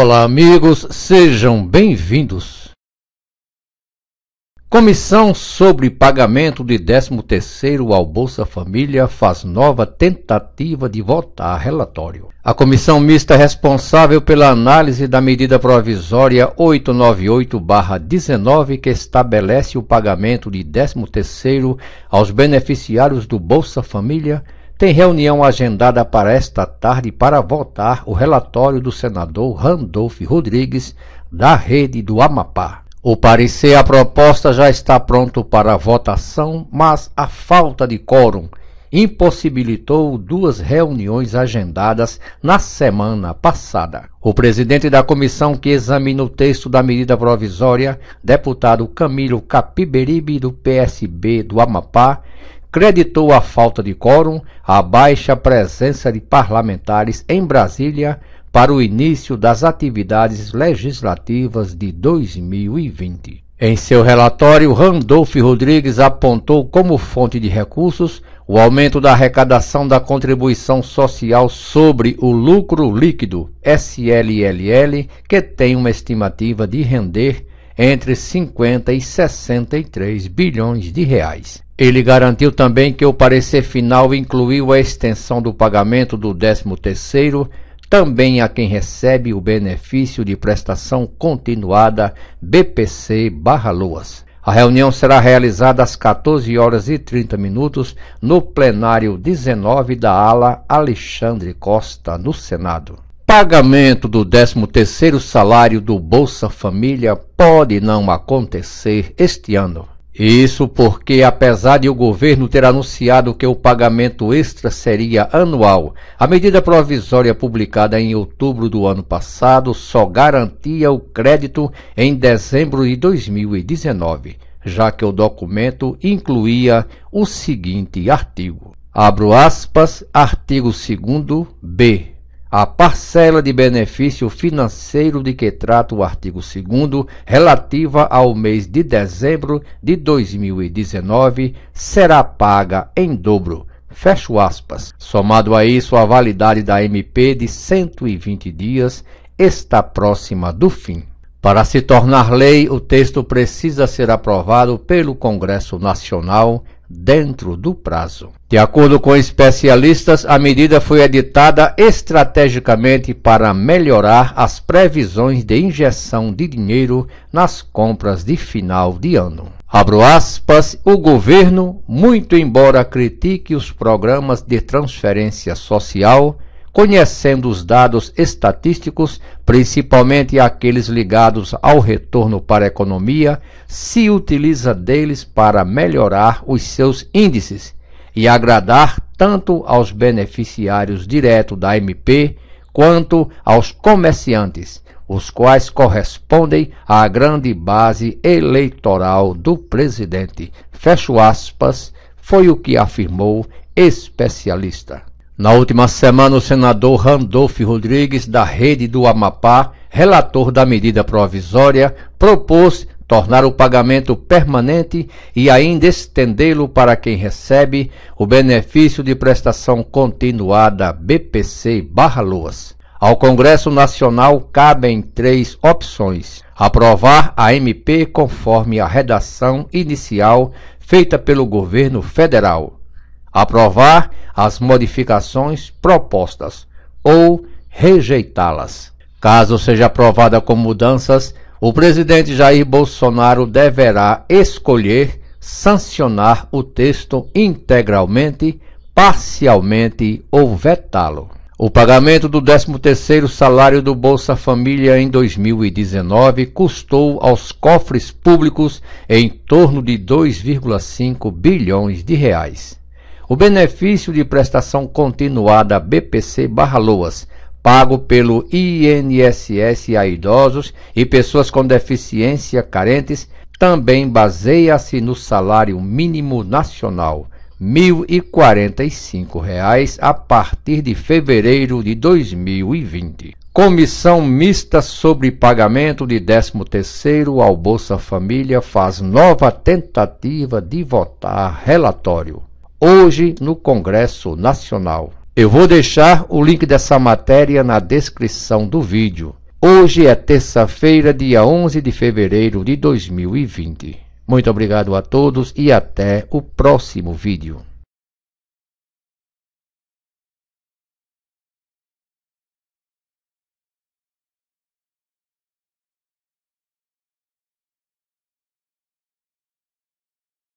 Olá, amigos, sejam bem-vindos. Comissão sobre pagamento de 13º ao Bolsa Família faz nova tentativa de votar relatório. A comissão mista é responsável pela análise da medida provisória 898/19 que estabelece o pagamento de 13º aos beneficiários do Bolsa Família tem reunião agendada para esta tarde para votar o relatório do senador Randolph Rodrigues, da Rede do Amapá. O parecer à proposta já está pronto para votação, mas a falta de quórum impossibilitou duas reuniões agendadas na semana passada. O presidente da comissão que examina o texto da medida provisória, deputado Camilo Capiberibe, do PSB do Amapá, creditou a falta de quórum à baixa presença de parlamentares em Brasília para o início das atividades legislativas de 2020. Em seu relatório, Randolph Rodrigues apontou como fonte de recursos o aumento da arrecadação da contribuição social sobre o lucro líquido, SLLL, que tem uma estimativa de render entre 50 e 63 bilhões de reais. Ele garantiu também que o parecer final incluiu a extensão do pagamento do 13º também a quem recebe o benefício de prestação continuada BPC Barra Loas. A reunião será realizada às 14 horas e 30 minutos no plenário 19 da ala Alexandre Costa, no Senado pagamento do 13º salário do Bolsa Família pode não acontecer este ano. Isso porque, apesar de o governo ter anunciado que o pagamento extra seria anual, a medida provisória publicada em outubro do ano passado só garantia o crédito em dezembro de 2019, já que o documento incluía o seguinte artigo: abro aspas, artigo 2 B a parcela de benefício financeiro de que trata o artigo 2 relativa ao mês de dezembro de 2019 será paga em dobro. Fecho aspas. Somado a isso, a validade da MP de 120 dias está próxima do fim. Para se tornar lei, o texto precisa ser aprovado pelo Congresso Nacional dentro do prazo. De acordo com especialistas, a medida foi editada estrategicamente para melhorar as previsões de injeção de dinheiro nas compras de final de ano. Abro aspas, o governo, muito embora critique os programas de transferência social, conhecendo os dados estatísticos, principalmente aqueles ligados ao retorno para a economia, se utiliza deles para melhorar os seus índices e agradar tanto aos beneficiários direto da MP quanto aos comerciantes, os quais correspondem à grande base eleitoral do presidente. Fecho aspas, foi o que afirmou especialista. Na última semana, o senador Randolfo Rodrigues, da Rede do Amapá, relator da medida provisória, propôs tornar o pagamento permanente e ainda estendê-lo para quem recebe o benefício de prestação continuada BPC/Loas. Ao Congresso Nacional cabem três opções: aprovar a MP conforme a redação inicial feita pelo governo federal aprovar as modificações propostas ou rejeitá-las. Caso seja aprovada com mudanças, o presidente Jair Bolsonaro deverá escolher sancionar o texto integralmente, parcialmente ou vetá-lo. O pagamento do 13º salário do Bolsa Família em 2019 custou aos cofres públicos em torno de 2,5 bilhões de reais. O benefício de prestação continuada BPC barra Loas, pago pelo INSS a idosos e pessoas com deficiência carentes, também baseia-se no salário mínimo nacional, R$ 1.045, a partir de fevereiro de 2020. Comissão mista sobre pagamento de 13º ao Bolsa Família faz nova tentativa de votar relatório hoje no Congresso Nacional. Eu vou deixar o link dessa matéria na descrição do vídeo. Hoje é terça-feira, dia 11 de fevereiro de 2020. Muito obrigado a todos e até o próximo vídeo.